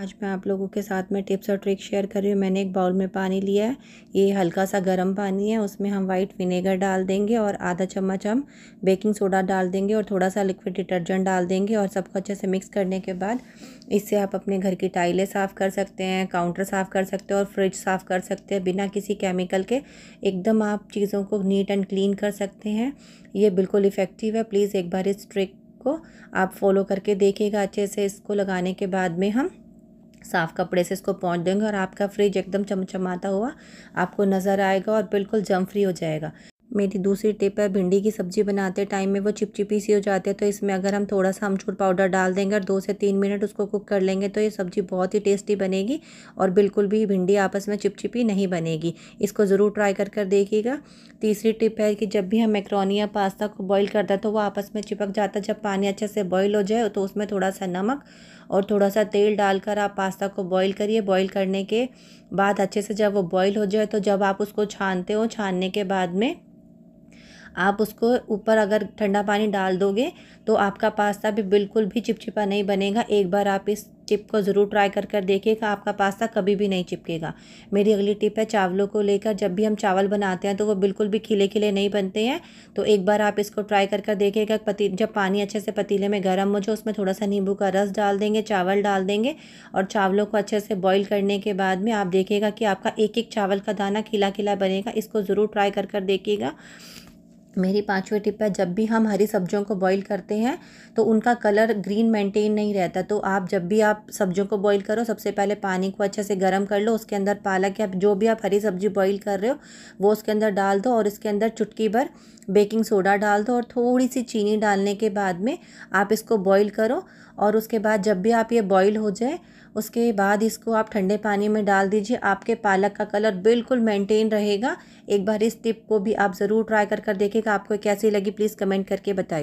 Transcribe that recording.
आज मैं आप लोगों के साथ में टिप्स और ट्रिक शेयर कर रही हूँ मैंने एक बाउल में पानी लिया है ये हल्का सा गर्म पानी है उसमें हम वाइट विनेगर डाल देंगे और आधा चम्मच हम बेकिंग सोडा डाल देंगे और थोड़ा सा लिक्विड डिटर्जेंट डाल देंगे और सबको अच्छे से मिक्स करने के बाद इससे आप अपने घर की टाइलें साफ़ कर सकते हैं काउंटर साफ़ कर सकते हैं और फ्रिज साफ़ कर सकते हैं बिना किसी केमिकल के एकदम आप चीज़ों को नीट एंड क्लीन कर सकते हैं ये बिल्कुल इफ़ेक्टिव है प्लीज़ एक बार इस ट्रिक को आप फॉलो करके देखिएगा अच्छे से इसको लगाने के बाद में हम साफ़ कपड़े से इसको पहुँच देंगे और आपका फ्रिज एकदम चमचमाता हुआ आपको नज़र आएगा और बिल्कुल जम फ्री हो जाएगा मेरी दूसरी टिप है भिंडी की सब्ज़ी बनाते टाइम में वो चिपचिपी सी हो जाती है तो इसमें अगर हम थोड़ा सा अमचूर पाउडर डाल देंगे और दो से तीन मिनट उसको कुक कर लेंगे तो ये सब्ज़ी बहुत ही टेस्टी बनेगी और बिल्कुल भी भिंडी आपस में चिपचिपी नहीं बनेगी इसको ज़रूर ट्राई कर कर देखिएगा तीसरी टिप है कि जब भी हम मैक्रोनी या पास्ता को बॉयल करते हैं तो वो आपस में चिपक जाता जब पानी अच्छे से बॉयल हो जाए तो उसमें थोड़ा सा नमक और थोड़ा सा तेल डालकर आप पास्ता को बॉईल करिए बॉईल करने के बाद अच्छे से जब वो बॉईल हो जाए तो जब आप उसको छानते हो छानने के बाद में आप उसको ऊपर अगर ठंडा पानी डाल दोगे तो आपका पास्ता भी बिल्कुल भी चिपचिपा नहीं बनेगा एक बार आप इस टिप को ज़रूर ट्राई कर कर देखिएगा आपका पास्ता कभी भी नहीं चिपकेगा मेरी अगली टिप है चावलों को लेकर जब भी हम चावल बनाते हैं तो वो बिल्कुल भी खिले खिले नहीं बनते हैं तो एक बार आप इसको ट्राई कर कर देखिएगा पति जब पानी अच्छे से पतीले में गर्म हो जाए उसमें थोड़ा सा नींबू का रस डाल देंगे चावल डाल देंगे और चावलों को अच्छे से बॉयल करने के बाद में आप देखिएगा कि आपका एक एक चावल का दाना खिला खिला बनेगा इसको ज़रूर ट्राई कर कर देखिएगा मेरी पांचवी टिप है जब भी हम हरी सब्जियों को बॉईल करते हैं तो उनका कलर ग्रीन मेंटेन नहीं रहता तो आप जब भी आप सब्जियों को बॉईल करो सबसे पहले पानी को अच्छे से गर्म कर लो उसके अंदर पालक या जो भी आप हरी सब्जी बॉईल कर रहे हो वो उसके अंदर डाल दो और इसके अंदर चुटकी भर बेकिंग सोडा डाल दो और थोड़ी सी चीनी डालने के बाद में आप इसको बॉयल करो और उसके बाद जब भी आप ये बॉईल हो जाए उसके बाद इसको आप ठंडे पानी में डाल दीजिए आपके पालक का कलर बिल्कुल मेंटेन रहेगा एक बार इस टिप को भी आप ज़रूर ट्राई कर कर देखिएगा आपको कैसी लगी प्लीज़ कमेंट करके बताइए